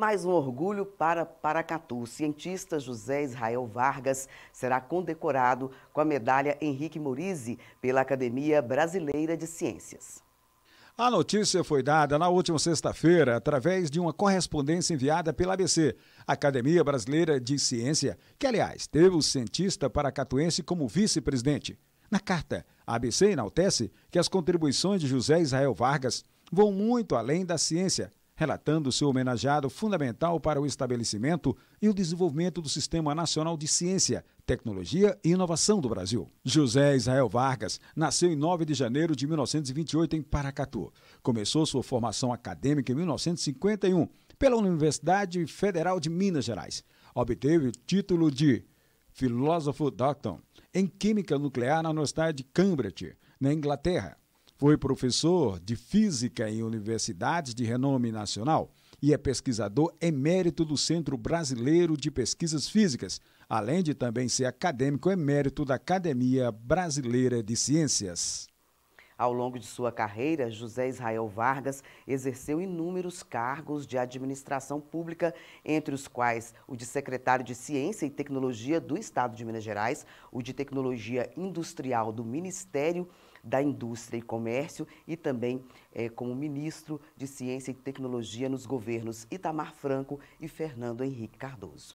Mais um orgulho para Paracatu. O cientista José Israel Vargas será condecorado com a medalha Henrique Morize pela Academia Brasileira de Ciências. A notícia foi dada na última sexta-feira através de uma correspondência enviada pela ABC, Academia Brasileira de Ciência, que, aliás, teve o cientista paracatuense como vice-presidente. Na carta, a ABC enaltece que as contribuições de José Israel Vargas vão muito além da ciência relatando seu homenageado fundamental para o estabelecimento e o desenvolvimento do Sistema Nacional de Ciência, Tecnologia e Inovação do Brasil. José Israel Vargas nasceu em 9 de janeiro de 1928 em Paracatu. Começou sua formação acadêmica em 1951 pela Universidade Federal de Minas Gerais. Obteve o título de filósofo Doctor em Química Nuclear na Universidade de Cambridge, na Inglaterra. Foi professor de física em universidades de renome nacional e é pesquisador emérito do Centro Brasileiro de Pesquisas Físicas, além de também ser acadêmico emérito da Academia Brasileira de Ciências. Ao longo de sua carreira, José Israel Vargas exerceu inúmeros cargos de administração pública, entre os quais o de secretário de Ciência e Tecnologia do Estado de Minas Gerais, o de Tecnologia Industrial do Ministério da Indústria e Comércio e também é, como ministro de Ciência e Tecnologia nos governos Itamar Franco e Fernando Henrique Cardoso.